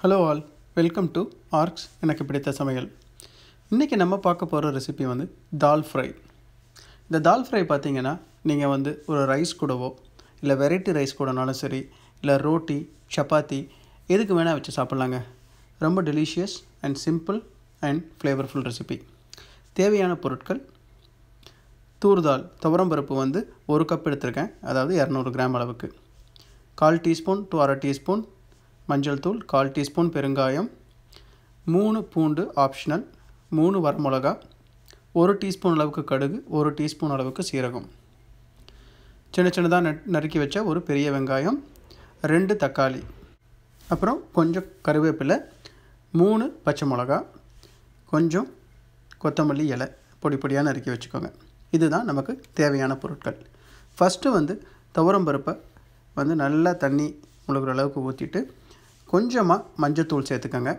hello all welcome to arks எனக்கு பிடித்த சமையல் இன்றைக்கி நம்ம பார்க்க போகிற ரெசிபி வந்து தால் ஃப்ரை இந்த தால் ஃப்ரை பார்த்தீங்கன்னா நீங்கள் வந்து ஒரு ரைஸ் கூடவோ இல்லை வெரைட்டி ரைஸ் கூடனாலும் சரி இல்லை ரோட்டி சப்பாத்தி எதுக்கு வேணால் வச்சு சாப்பிட்லாங்க ரொம்ப delicious and simple and flavourful recipe தேவையான பொருட்கள் தூர்தால் துவரம்பருப்பு வந்து ஒரு கப் எடுத்திருக்கேன் அதாவது இரநூறு கிராம் அளவுக்கு கால் டீஸ்பூன் டூ அரை டீஸ்பூன் மஞ்சள் தூள் கால் டீஸ்பூன் பெருங்காயம் மூணு பூண்டு ஆப்ஷனல் மூணு வரமிளகா ஒரு டீஸ்பூன் அளவுக்கு கடுகு ஒரு டீஸ்பூன் அளவுக்கு சீரகம் சின்ன சின்னதாக நறுக்கி வச்ச ஒரு பெரிய வெங்காயம் ரெண்டு தக்காளி அப்புறம் கொஞ்சம் கருவேப்பிலை மூணு பச்சை மிளகா கொஞ்சம் கொத்தமல்லி இலை பொடி பொடியாக நறுக்கி வச்சுக்கோங்க இதுதான் நமக்கு தேவையான பொருட்கள் ஃபஸ்ட்டு வந்து துவரம் பருப்பை வந்து நல்லா தண்ணி முழுகிற அளவுக்கு ஊற்றிட்டு கொஞ்சமாக மஞ்சத்தூள் சேர்த்துக்கோங்க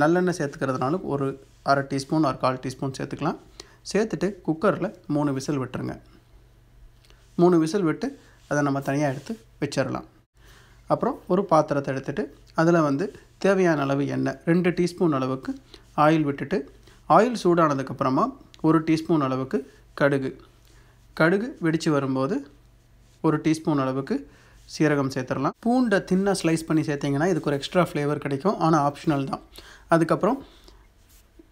நல்லெண்ணெய் சேர்த்துக்கிறதுனால ஒரு அரை டீஸ்பூன் ஒரு கால் டீஸ்பூன் சேர்த்துக்கலாம் சேர்த்துட்டு குக்கரில் மூணு விசில் விட்டுருங்க மூணு விசில் விட்டு அதை நம்ம தனியாக எடுத்து வச்சிடலாம் அப்புறம் ஒரு பாத்திரத்தை எடுத்துகிட்டு அதில் வந்து தேவையான அளவு எண்ணெய் ரெண்டு டீஸ்பூன் அளவுக்கு ஆயில் விட்டுட்டு ஆயில் சூடானதுக்கப்புறமா ஒரு டீஸ்பூன் அளவுக்கு கடுகு கடுகு வெடித்து வரும்போது ஒரு டீஸ்பூன் அளவுக்கு சீரகம் சேர்த்துடலாம் பூண்டை தின்னாக ஸ்லைஸ் பண்ணி சேர்த்திங்கன்னா இதுக்கு ஒரு எக்ஸ்ட்ரா ஃப்ளேவர் கிடைக்கும் ஆனால் ஆப்ஷனல் தான் அதுக்கப்புறம்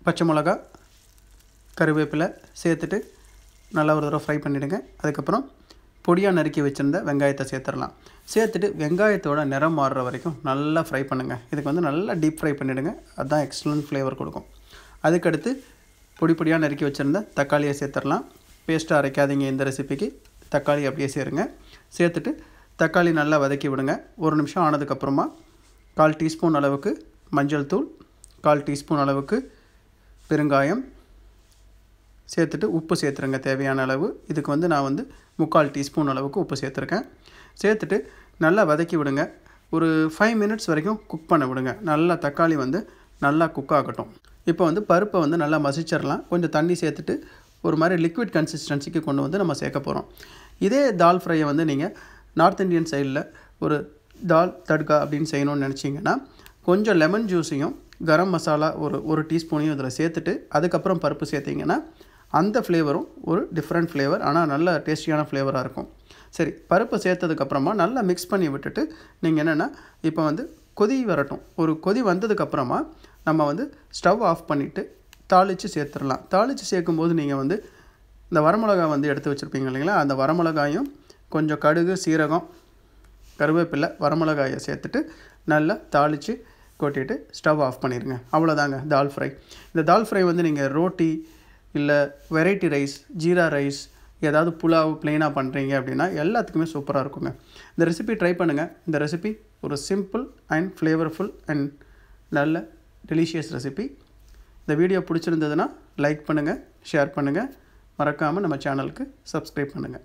பச்சை மிளகா கருவேப்பிலை சேர்த்துட்டு நல்லா ஒரு தடவை ஃப்ரை பண்ணிவிடுங்க அதுக்கப்புறம் பொடியாக நறுக்கி வச்சுருந்த வெங்காயத்தை சேர்த்துடலாம் சேர்த்துட்டு வெங்காயத்தோட நிறம் மாறுற வரைக்கும் நல்லா ஃப்ரை பண்ணுங்கள் இதுக்கு வந்து நல்லா டீப் ஃப்ரை பண்ணிவிடுங்க அதுதான் எக்ஸலண்ட் ஃப்ளேவர் கொடுக்கும் அதுக்கடுத்து பொடி பொடியாக நறுக்கி வச்சுருந்த தக்காளியை சேர்த்துடலாம் பேஸ்ட்டாக அரைக்காதீங்க இந்த ரெசிபிக்கு தக்காளி அப்படியே சேருங்க சேர்த்துட்டு தக்காளி நல்லா வதக்கி விடுங்க ஒரு நிமிஷம் ஆனதுக்கப்புறமா கால் டீஸ்பூன் அளவுக்கு மஞ்சள் தூள் கால் டீஸ்பூன் அளவுக்கு பெருங்காயம் சேர்த்துட்டு உப்பு சேர்த்துருங்க தேவையான அளவு இதுக்கு வந்து நான் வந்து முக்கால் டீஸ்பூன் அளவுக்கு உப்பு சேர்த்துருக்கேன் சேர்த்துட்டு நல்லா வதக்கி விடுங்க ஒரு ஃபைவ் மினிட்ஸ் வரைக்கும் குக் பண்ண விடுங்க நல்லா தக்காளி வந்து நல்லா குக் ஆகட்டும் இப்போ வந்து பருப்பை வந்து நல்லா மசிச்சிடலாம் கொஞ்சம் தண்ணி சேர்த்துட்டு ஒரு மாதிரி லிக்விட் கன்சிஸ்டன்சிக்கு கொண்டு வந்து நம்ம சேர்க்க போகிறோம் இதே தால் ஃப்ரையை வந்து நீங்கள் நார்த் இந்தியன் சைடில் ஒரு தால் தட்கா அப்படின்னு செய்யணும்னு நினச்சிங்கன்னா கொஞ்சம் லெமன் ஜூஸையும் கரம் மசாலா ஒரு ஒரு டீஸ்பூனையும் இதில் சேர்த்துட்டு அதுக்கப்புறம் பருப்பு சேர்த்திங்கன்னா அந்த ஃப்ளேவரும் ஒரு டிஃப்ரெண்ட் ஃப்ளேவர் ஆனால் நல்ல டேஸ்டியான ஃப்ளேவராக இருக்கும் சரி பருப்பு சேர்த்ததுக்கப்புறமா நல்லா மிக்ஸ் பண்ணி விட்டுட்டு நீங்கள் என்னென்னா இப்போ வந்து கொதி வரட்டும் ஒரு கொதி வந்ததுக்கப்புறமா நம்ம வந்து ஸ்டவ் ஆஃப் பண்ணிவிட்டு தாளித்து சேர்த்துடலாம் தாளித்து சேர்க்கும்போது நீங்கள் வந்து இந்த வரமிளகா வந்து எடுத்து வச்சுருப்பீங்க இல்லைங்களா அந்த வரமிளகாயும் கொஞ்சம் கடுகு சீரகம் கருவேப்பிலை வரமிளகாயை சேர்த்துட்டு நல்லா தாளித்து கொட்டிட்டு ஸ்டவ் ஆஃப் பண்ணிடுங்க அவ்வளோதாங்க தால் ஃப்ரை இந்த தால் ஃப்ரை வந்து நீங்கள் ரோட்டி இல்லை வெரைட்டி ரைஸ் ஜீரா ரைஸ் ஏதாவது புலாவ் ப்ளெயினாக பண்ணுறீங்க அப்படின்னா எல்லாத்துக்குமே சூப்பராக இருக்குங்க இந்த ரெசிபி ட்ரை பண்ணுங்கள் இந்த ரெசிபி ஒரு சிம்பிள் அண்ட் ஃப்ளேவர்ஃபுல் அண்ட் நல்ல டெலிஷியஸ் ரெசிபி இந்த வீடியோ பிடிச்சிருந்ததுன்னா லைக் பண்ணுங்கள் ஷேர் பண்ணுங்கள் மறக்காமல் நம்ம சேனலுக்கு சப்ஸ்கிரைப் பண்ணுங்கள்